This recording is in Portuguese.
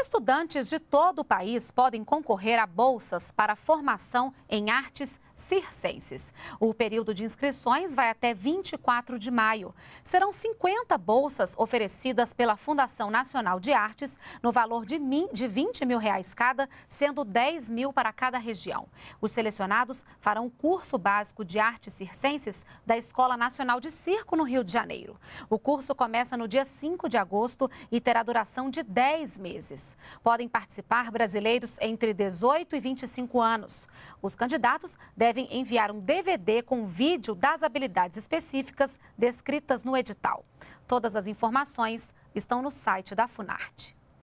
Estudantes de todo o país podem concorrer a bolsas para formação em artes circenses. O período de inscrições vai até 24 de maio. Serão 50 bolsas oferecidas pela Fundação Nacional de Artes, no valor de, 20 mil reais cada, sendo 10 mil para cada região. Os selecionados farão o curso básico de artes circenses da Escola Nacional de Circo, no Rio de Janeiro. O curso começa no dia 5 de agosto e terá duração de 10 meses. Podem participar brasileiros entre 18 e 25 anos. Os candidatos devem devem enviar um DVD com vídeo das habilidades específicas descritas no edital. Todas as informações estão no site da Funarte.